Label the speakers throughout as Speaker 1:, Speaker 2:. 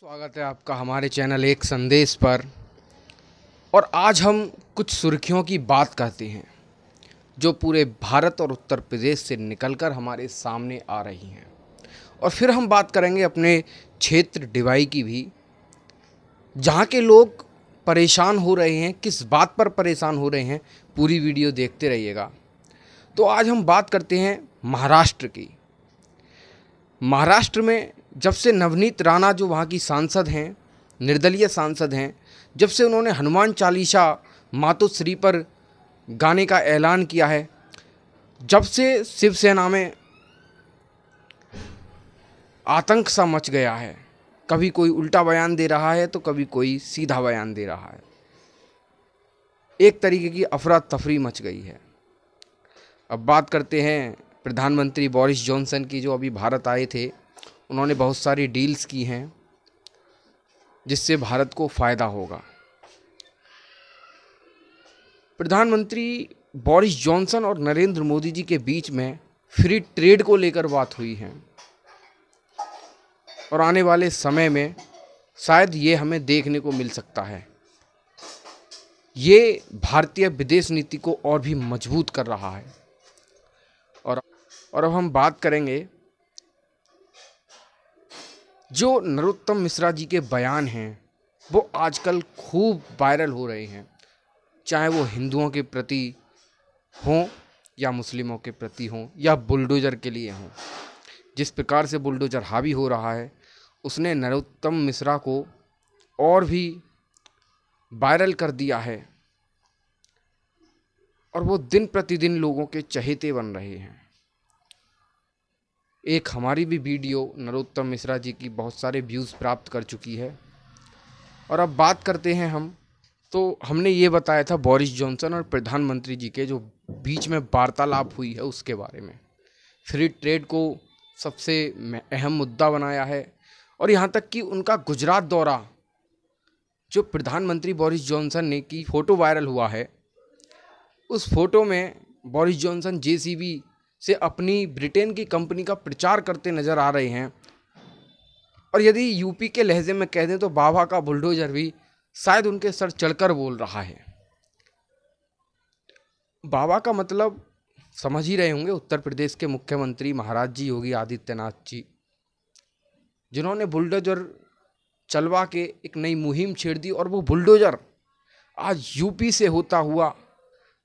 Speaker 1: स्वागत है आपका हमारे चैनल एक संदेश पर और आज हम कुछ सुर्खियों की बात करते हैं जो पूरे भारत और उत्तर प्रदेश से निकलकर हमारे सामने आ रही हैं और फिर हम बात करेंगे अपने क्षेत्र डिवाई की भी जहाँ के लोग परेशान हो रहे हैं किस बात पर परेशान हो रहे हैं पूरी वीडियो देखते रहिएगा तो आज हम बात करते हैं महाराष्ट्र की महाराष्ट्र में जब से नवनीत राणा जो वहाँ की सांसद हैं निर्दलीय सांसद हैं जब से उन्होंने हनुमान चालीसा मातोश्री पर गाने का ऐलान किया है जब से शिवसेना में आतंक सा मच गया है कभी कोई उल्टा बयान दे रहा है तो कभी कोई सीधा बयान दे रहा है एक तरीके की अफरा तफरी मच गई है अब बात करते हैं प्रधानमंत्री बोरिस जॉनसन की जो अभी भारत आए थे उन्होंने बहुत सारी डील्स की हैं जिससे भारत को फ़ायदा होगा प्रधानमंत्री बोरिस जॉनसन और नरेंद्र मोदी जी के बीच में फ्री ट्रेड को लेकर बात हुई है और आने वाले समय में शायद ये हमें देखने को मिल सकता है ये भारतीय विदेश नीति को और भी मजबूत कर रहा है और और अब हम बात करेंगे जो नरोत्तम मिश्रा जी के बयान हैं वो आजकल खूब वायरल हो रहे हैं चाहे वो हिंदुओं के प्रति हों या मुस्लिमों के प्रति हों या बुलडोज़र के लिए हों जिस प्रकार से बुलडोज़र हावी हो रहा है उसने नरोत्तम मिश्रा को और भी वायरल कर दिया है और वो दिन प्रतिदिन लोगों के चहेते बन रहे हैं एक हमारी भी वीडियो नरोत्तम मिश्रा जी की बहुत सारे व्यूज़ प्राप्त कर चुकी है और अब बात करते हैं हम तो हमने ये बताया था बोरिस जॉनसन और प्रधानमंत्री जी के जो बीच में वार्तालाप हुई है उसके बारे में फ्री ट्रेड को सबसे अहम मुद्दा बनाया है और यहाँ तक कि उनका गुजरात दौरा जो प्रधानमंत्री बोरिस जॉनसन ने की फ़ोटो वायरल हुआ है उस फोटो में बोरिस जॉनसन जेसीबी से अपनी ब्रिटेन की कंपनी का प्रचार करते नज़र आ रहे हैं और यदि यूपी के लहजे में कह दें तो बाबा का बुलडोजर भी शायद उनके सर चढ़कर बोल रहा है बाबा का मतलब समझ ही रहे होंगे उत्तर प्रदेश के मुख्यमंत्री महाराज जी योगी आदित्यनाथ जी जिन्होंने बुलडोजर चलवा के एक नई मुहिम छेड़ दी और वो बुलडोजर आज यूपी से होता हुआ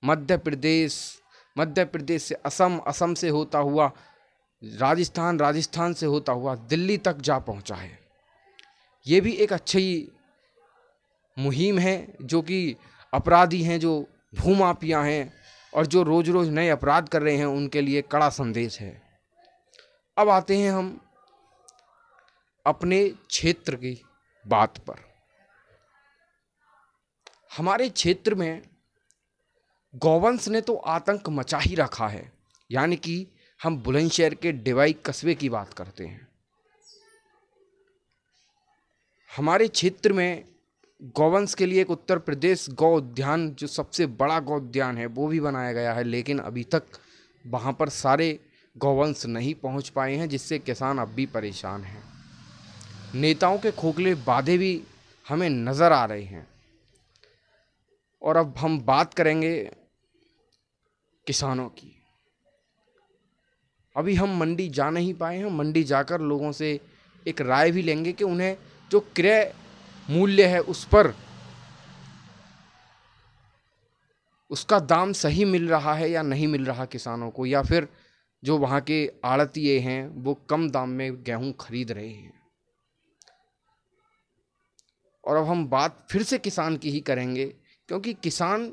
Speaker 1: मध्य प्रदेश मध्य प्रदेश से असम असम से होता हुआ राजस्थान राजस्थान से होता हुआ दिल्ली तक जा पहुंचा है ये भी एक अच्छी मुहिम है जो कि अपराधी हैं जो भूमापिया हैं और जो रोज़ रोज़ नए अपराध कर रहे हैं उनके लिए कड़ा संदेश है अब आते हैं हम अपने क्षेत्र की बात पर हमारे क्षेत्र में गोवंश ने तो आतंक मचा ही रखा है यानी कि हम बुलंदशहर के डिवाई कस्बे की बात करते हैं हमारे क्षेत्र में गौवंश के लिए एक उत्तर प्रदेश गौ उद्यान जो सबसे बड़ा गौ उद्यान है वो भी बनाया गया है लेकिन अभी तक वहाँ पर सारे गौवंश नहीं पहुँच पाए हैं जिससे किसान अब भी परेशान हैं नेताओं के खोखले वादे भी हमें नज़र आ रहे हैं और अब हम बात करेंगे किसानों की अभी हम मंडी जा नहीं पाए हैं मंडी जाकर लोगों से एक राय भी लेंगे कि उन्हें जो क्रय मूल्य है उस पर उसका दाम सही मिल रहा है या नहीं मिल रहा किसानों को या फिर जो वहाँ के आड़तीय हैं वो कम दाम में गेहूँ खरीद रहे हैं और अब हम बात फिर से किसान की ही करेंगे क्योंकि किसान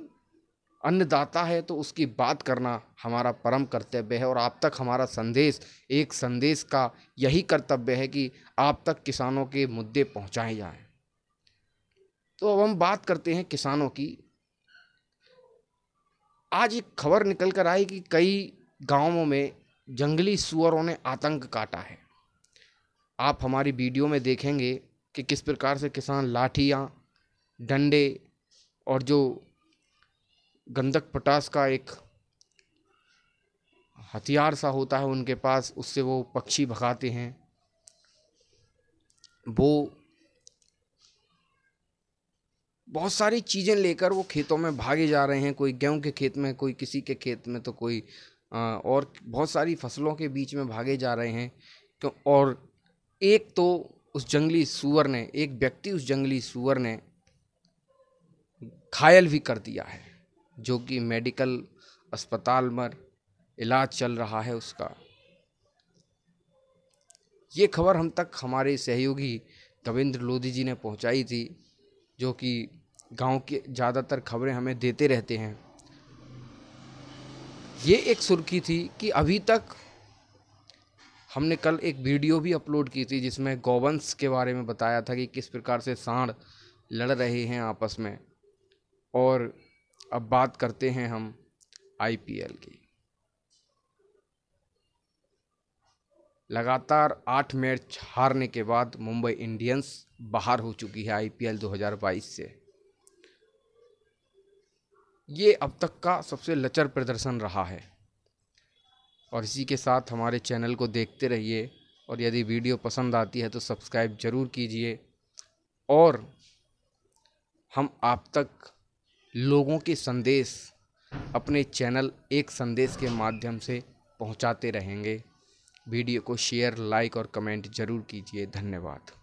Speaker 1: अन्नदाता है तो उसकी बात करना हमारा परम कर्तव्य है और आप तक हमारा संदेश एक संदेश का यही कर्तव्य है कि आप तक किसानों के मुद्दे पहुंचाए जाएं तो अब हम बात करते हैं किसानों की आज एक खबर निकल कर आई कि कई गांवों में जंगली सुअरों ने आतंक काटा है आप हमारी वीडियो में देखेंगे कि किस प्रकार से किसान लाठियाँ डंडे और जो गंधक पटास का एक हथियार सा होता है उनके पास उससे वो पक्षी भगाते हैं वो बहुत सारी चीज़ें लेकर वो खेतों में भागे जा रहे हैं कोई गेहूं के खेत में कोई किसी के खेत में तो कोई और बहुत सारी फसलों के बीच में भागे जा रहे हैं तो और एक तो उस जंगली सुअर ने एक व्यक्ति उस जंगली सुअर ने घायल भी कर दिया है जो कि मेडिकल अस्पताल में इलाज चल रहा है उसका ये खबर हम तक हमारे सहयोगी कविंद्र लोधी जी ने पहुंचाई थी जो कि गांव के ज़्यादातर खबरें हमें देते रहते हैं ये एक सुर्खी थी कि अभी तक हमने कल एक वीडियो भी अपलोड की थी जिसमें गोवंश के बारे में बताया था कि किस प्रकार से सांड लड़ रहे हैं आपस में और अब बात करते हैं हम आईपीएल की लगातार आठ मैच हारने के बाद मुंबई इंडियंस बाहर हो चुकी है आईपीएल 2022 से ये अब तक का सबसे लचर प्रदर्शन रहा है और इसी के साथ हमारे चैनल को देखते रहिए और यदि वीडियो पसंद आती है तो सब्सक्राइब ज़रूर कीजिए और हम आप तक लोगों के संदेश अपने चैनल एक संदेश के माध्यम से पहुंचाते रहेंगे वीडियो को शेयर लाइक और कमेंट ज़रूर कीजिए धन्यवाद